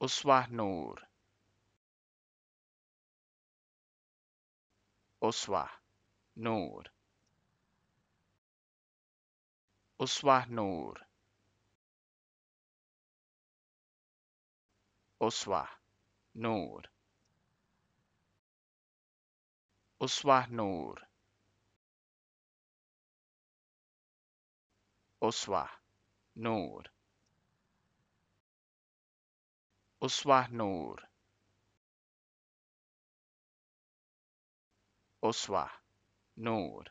Oswa Noor. Oswa Noor. Oswa Noor. Oswa Noor. Oswa Noor. Uswah Noor. Oswa Noor. Oswa Noor.